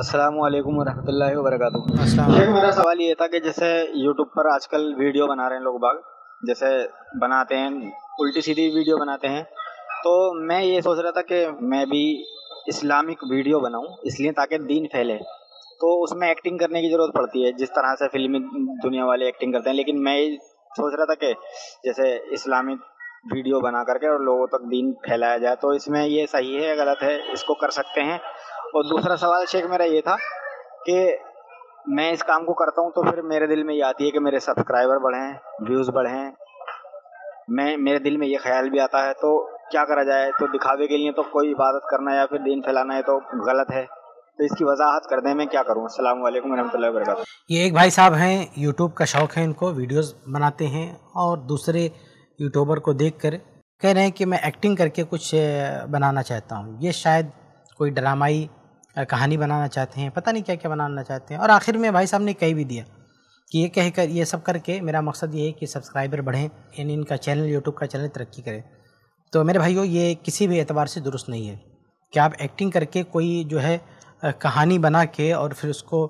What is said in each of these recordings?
अस्सलाम वालेकुम वरहमतुल्लाहि वबरकातुहू मेरा सवाल ये था कि जैसे YouTube पर आजकल वीडियो बना रहे हैं लोग बाग जैसे बनाते हैं उल्टी सीधी वीडियो बनाते हैं तो मैं ये सोच रहा था कि मैं भी इस्लामिक वीडियो बनाऊं इसलिए ताकि दीन फैले तो उसमें एक्टिंग करने की ज़रूरत पड़ती है जिस तरह से फिल्मी दुनिया वाले एक्टिंग करते हैं लेकिन मैं ये सोच रहा था कि जैसे इस्लामिक वीडियो बना करके और लोगों तक दीन फैलाया जाए तो इसमें ये सही है गलत है इसको कर सकते हैं और दूसरा सवाल शेख मेरा ये था कि मैं इस काम को करता हूँ तो फिर मेरे दिल में ये आती है कि मेरे सब्सक्राइबर बढ़ें व्यूज़ बढ़ें मैं मेरे दिल में ये ख्याल भी आता है तो क्या करा जाए तो दिखावे के लिए तो कोई इबादत करना या फिर दीन फैलाना है तो गलत है तो इसकी वजाहत कर दें मैं क्या करूँ असल वरहमल वर्क ये एक भाई साहब हैं यूट्यूब का शौक़ है इनको वीडियोस बनाते हैं और दूसरे यूट्यूबर को देख कर कह रहे हैं कि मैं एक्टिंग करके कुछ बनाना चाहता हूँ ये शायद कोई ड्रामाई कहानी बनाना चाहते हैं पता नहीं क्या क्या बनाना चाहते हैं और आखिर में भाई साहब ने कह भी दिया कि ये कहकर ये सब करके मेरा मकसद ये है कि सब्सक्राइबर बढ़ें यानी इनका चैनल यूट्यूब का चैनल तरक्की करें तो मेरे भाइयों ये किसी भी एतबार से दुरुस्त नहीं है कि आप एक्टिंग करके कोई जो है कहानी बना के और फिर उसको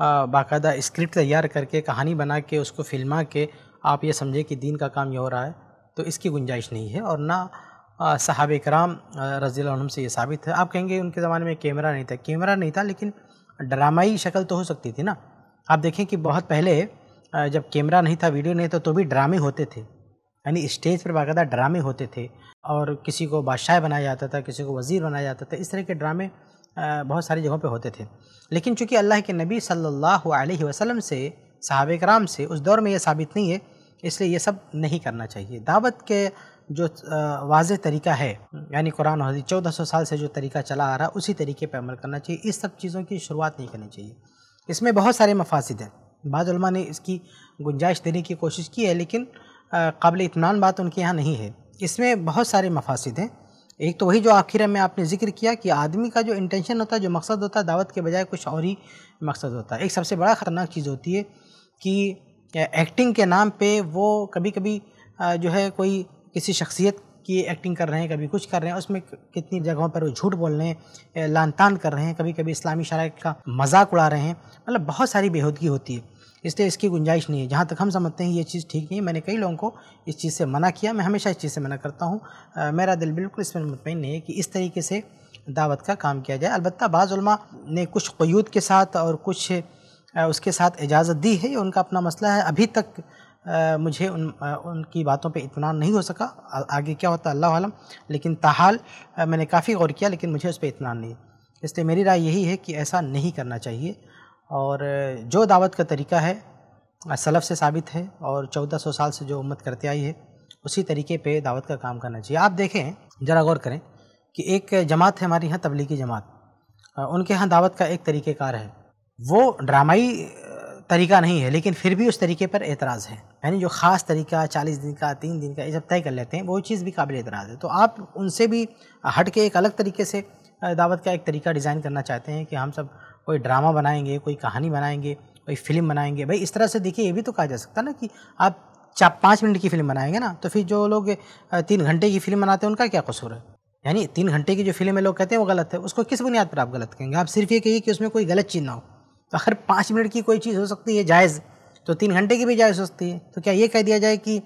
बाकायदा स्क्रिप्ट तैयार करके कहानी बना के उसको फिल्मा के आप ये समझे कि दीन का काम ये हो रहा है तो इसकी गुंजाइश नहीं है और ना सहाब कराम रजील से ये साबित है आप कहेंगे उनके ज़माने में कैमरा नहीं था कैमरा नहीं था लेकिन ड्रामाई शक्ल तो हो सकती थी ना आप देखें कि बहुत पहले जब कैमरा नहीं था वीडियो नहीं था तो भी ड्रामे होते थे यानी स्टेज पर बाकायदा ड्रामे होते थे और किसी को बादशाह बनाया जाता था किसी को वज़ीर बनाया जाता था इस तरह के ड्रामे बहुत सारी जगहों पे होते थे लेकिन चूंकि अल्लाह के नबी सल्लल्लाहु अलैहि वसल्लम से साहब कराम से उस दौर में यह साबित नहीं है इसलिए ये सब नहीं करना चाहिए दावत के जो वाज तरीका है यानी कुरान और हदीस चौदह सौ साल से जो तरीका चला आ रहा है उसी तरीके पर अमल करना चाहिए इस सब चीज़ों की शुरुआत नहीं करनी चाहिए इसमें बहुत सारे मफासद हैं बाज़ा ने इसकी गुंजाइश देने की कोशिश की है लेकिन काबिल इतमान बात उनके यहाँ नहीं है इसमें बहुत सारे मफासद हैं एक तो वही जो आखिर में आपने जिक्र किया कि आदमी का जो इंटेंशन होता है जो मकसद होता है दावत के बजाय कुछ और ही मकसद होता है एक सबसे बड़ा ख़तरनाक चीज़ होती है कि एक्टिंग के नाम पे वो कभी कभी जो है कोई किसी शख्सियत की एक्टिंग कर रहे हैं कभी कुछ कर रहे हैं उसमें कितनी जगहों पर वो झूठ बोल रहे हैं लान तान कर रहे हैं कभी कभी इस्लामी शराय का मजाक उड़ा रहे हैं मतलब बहुत सारी बेहूदगी होती है इसलिए इसकी गुंजाइश नहीं है जहाँ तक हम समझते हैं ये चीज़ ठीक नहीं है मैंने कई लोगों को इस चीज़ से मना किया मैं हमेशा इस चीज़ से मना करता हूँ मेरा दिल बिल्कुल इसमें मुतमिन नहीं है कि इस तरीके से दावत का काम किया जाए अलबत्त बाज़ल ने कुछ क्यूद के साथ और कुछ उसके साथ इजाज़त दी है उनका अपना मसला है अभी तक आ, मुझे उन आ, उनकी बातों पे इतमान नहीं हो सका आ, आगे क्या होता अल्लाह आलम लेकिन ताहाल मैंने काफ़ी गौर किया लेकिन मुझे उस पर इतमान नहीं इसलिए मेरी राय यही है कि ऐसा नहीं करना चाहिए और जो दावत का तरीका है सलफ़ से साबित है और चौदह सौ साल से जो उम्मत करते आई है उसी तरीके पे दावत का काम करना चाहिए आप देखें ज़रा गौर करें कि एक जमात है हमारे यहाँ तबलीगी जमात उनके यहाँ दावत का एक तरीक़ेकार है वो ड्रामाई तरीका नहीं है लेकिन फिर भी उस तरीके पर एतराज़ है यानी जो ख़ास तरीका चालीस दिन का तीन दिन का ये जब तय कर लेते हैं वो चीज़ भी काबिल एतराज़ है तो आप उनसे भी हट के एक अलग तरीके से दावत का एक तरीका डिज़ाइन करना चाहते हैं कि हम सब कोई ड्रामा बनाएंगे कोई कहानी बनाएंगे कोई फिल्म बनाएंगे भाई इस तरह से देखिए ये भी तो कहा जा सकता ना कि आप चार पाँच मिनट की फिल्म बनाएंगे ना तो फिर जो लोग तीन घंटे की फिल्म बनाते हैं उनका क्या कसूर है यानी तीन घंटे की जो फिल्म है लोग कहते हैं वो गलत है उसको किस बुनियाद पर आप गलत कहेंगे आप सिर्फ ये कहिए कि उसमें कोई गलत चीज़ ना हो तो आखिर पाँच मिनट की कोई चीज़ हो सकती है जायज़ तो तीन घंटे की भी जायज़ हो सकती है तो क्या ये कह दिया जाए कि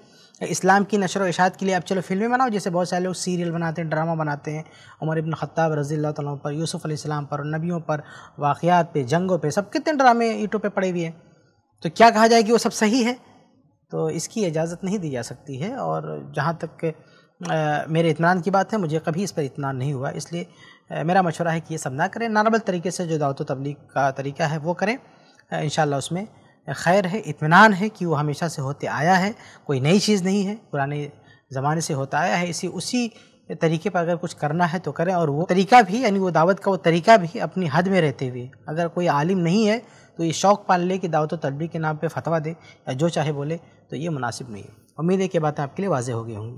इस्लाम की नशर और इशात के लिए आप चलो फिल्में बनाओ जैसे बहुत सारे लोग सीरियल बनाते हैं ड्रामा बनाते हैं उमर इबन ख़त्ताब रज़ी अल्लाह पर यूसुफ़ अलैहिस्सलाम पर नबियों पर वाक़ात पे जंगों पे सब कितने ड्रामे यूट्यूब पे पड़े हुए हैं तो क्या कहा जाए कि वो सब सही है तो इसकी इजाज़त नहीं दी जा सकती है और जहाँ तक मेरे इतमान की बात है मुझे कभी इस पर इतमान नहीं हुआ इसलिए मेरा मशवरा है कि ये सब ना करें नॉर्मल तरीके से जो दावत तबलीग का तरीका है वो करें इन उसमें खैर है इतमान है कि वो हमेशा से होते आया है कोई नई चीज़ नहीं है पुराने ज़माने से होता आया है इसी उसी तरीके पर अगर कुछ करना है तो करें और वो तरीका भी यानी वो दावत का वो तरीका भी अपनी हद में रहते हुए अगर कोई आलिम नहीं है तो ये शौक़ पाल ले कि दावत तलबी के नाम पर फतवा दे या जो चाहे बोले तो ये मुनासिब नहीं है उम्मीद है कि बातें आपके लिए वाजे हो गई होंगी